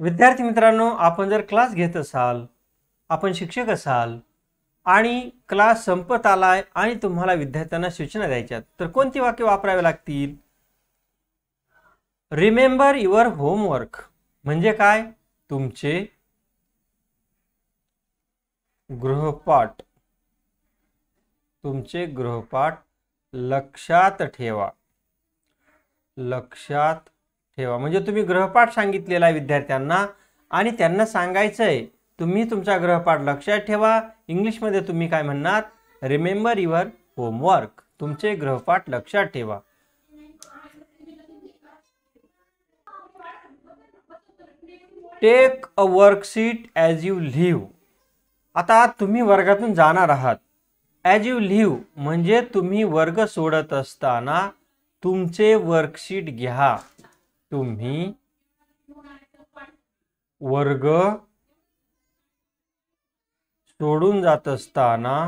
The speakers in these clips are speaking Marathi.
विद्यार्थी मित्रांनो आपण जर क्लास घेत असाल आपण शिक्षक असाल आणि क्लास संपत आलाय आणि तुम्हाला विद्यार्थ्यांना सूचना द्यायच्यात तर कोणती वाक्य वापरावी लागतील रिमेंबर युअर होमवर्क म्हणजे काय तुमचे गृहपाठ तुमचे गृहपाठ लक्षात ठेवा लक्षात ठेवा म्हणजे तुम्ही ग्रहपाठ सांगितलेला आहे विद्यार्थ्यांना आणि त्यांना सांगायचं आहे तुम्ही तुमचा ग्रहपाठ लक्षात ठेवा इंग्लिशमध्ये तुम्ही काय म्हणणार रिमेंबर युअर होमवर्क तुमचे ग्रहपाठ लक्षात ठेवा take a worksheet as you leave आता तुम्ही वर्गातून जाणार आहात ॲज यू लिव्ह म्हणजे तुम्ही वर्ग सोडत असताना तुमचे वर्कशीट घ्या तुम्ही वर्ग सोडून जात असताना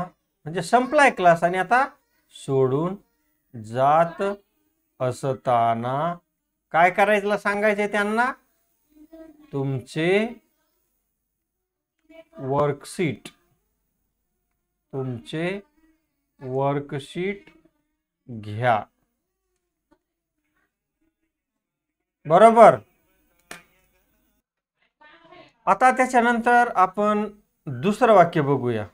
म्हणजे संपलाय क्लास आणि आता सोडून जात असताना काय करायचं सांगायचे त्यांना तुमचे वर्कशीट तुमचे वर्कशीट घ्या बरोबर आता त्याच्यानंतर आपण दुसरं वाक्य बघूया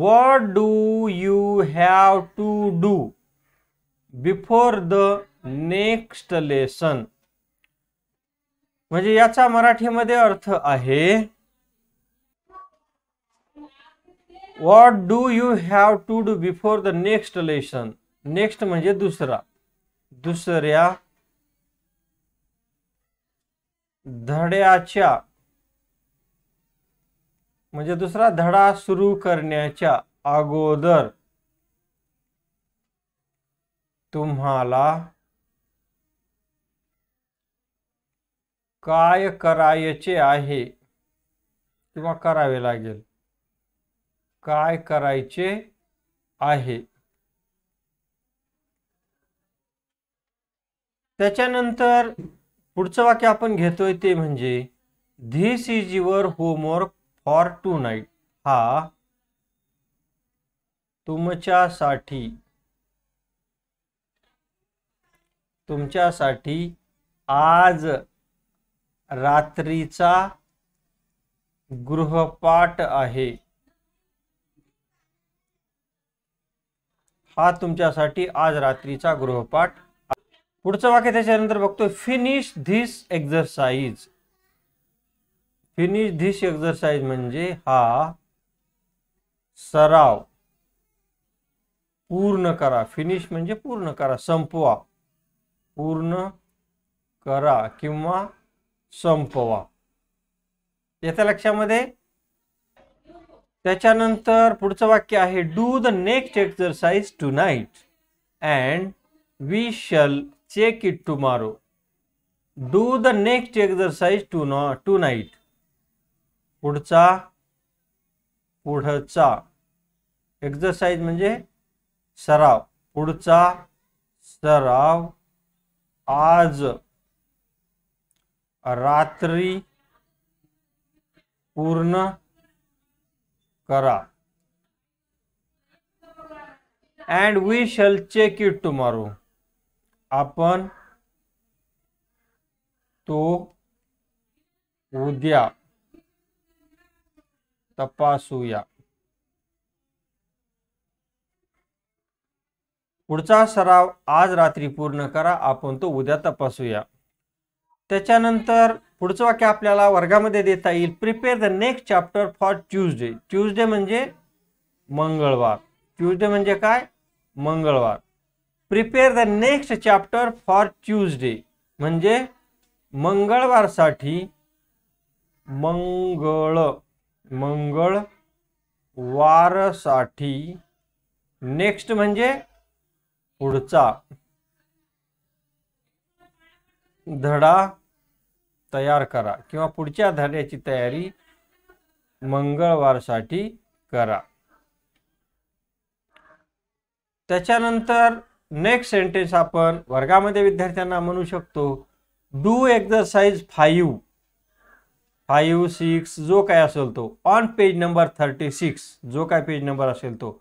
what do you have to do before the next lesson म्हणजे याचा मराठीमध्ये अर्थ आहे what do you have to do before the next lesson next म्हणजे दुसरा दुसऱ्या धड्याच्या म्हणजे दुसरा धडा सुरू करण्याच्या अगोदर तुम्हाला काय करायचे आहे किंवा करावे लागेल काय करायचे आहे त्याच्यानंतर पुढचं वाक्य आपण घेतोय ते म्हणजे this is your homework for tonight हा तुमच्यासाठी तुमच्यासाठी आज रात्रीचा गृहपाठ आहे हा तुमच्यासाठी आज रात्रीचा गृहपाठ पुढचं वाक्य त्याच्यानंतर बघतोय finish this exercise finish this exercise म्हणजे हा सराव पूर्ण करा फिनिश म्हणजे पूर्ण करा संपवा पूर्ण करा किंवा संपवा येत्या लक्षामध्ये त्याच्यानंतर पुढचं वाक्य आहे do the next exercise tonight and we shall do the next Do to next to tonight. पुढचा पुढचा एक्सरसाइज म्हणजे सराव पुढचा सराव आज रात्री पूर्ण करा and we shall check it tomorrow आपण तो उद्या तपासूया पुढचा सराव आज रात्री पूर्ण करा आपण तो उद्या तपासूया त्याच्यानंतर पुढचं वाक्य आपल्याला वर्गामध्ये देता येईल prepare the next chapter for Tuesday Tuesday म्हणजे मंगळवार ट्यूजडे म्हणजे काय मंगळवार prepare the next chapter for Tuesday म्हणजे मंगळवारसाठी मंगळ मंगळवारसाठी नेक्स्ट म्हणजे पुढचा धडा तयार करा किंवा पुढच्या धड्याची तयारी मंगळवारसाठी करा त्याच्यानंतर नेक्स्ट सेंटेन्स आपण वर्गामध्ये विद्यार्थ्यांना म्हणू शकतो do exercise five five six जो काय असेल तो on page number thirty six जो काय पेज नंबर असेल तो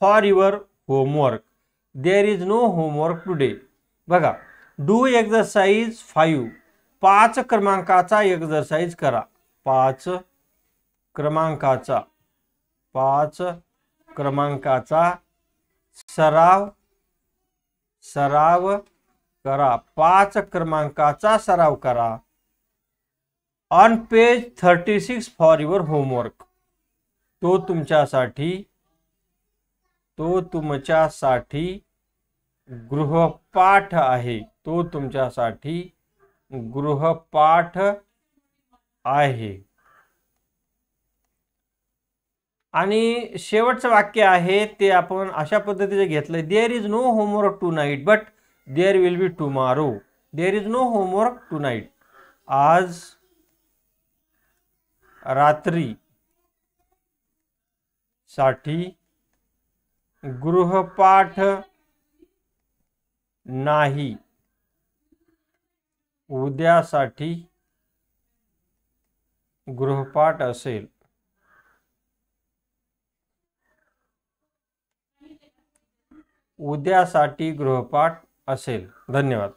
for your homework there is no homework today बघा डू एक्झरसाइज फाईव्ह पाच क्रमांकाचा एक्झरसाइज करा पाच क्रमांकाचा पाच क्रमांकाचा सराव सराव करा पाच क्रमांकाचा सराव करा on page thirty six for your homework तो तुमच्यासाठी तो तुमच्यासाठी गृहपाठ आहे तो तुमच्यासाठी गृहपाठ आहे आणि शेवटचं वाक्य आहे ते आपण अशा पद्धतीचं घेतलं there is no homework tonight but there will be tomorrow there is no homework tonight आज रात्री साठी गृहपाठ नाही उद्यासाठी गृहपाठ असेल उद्यासाठी गृहपाठ असेल धन्यवाद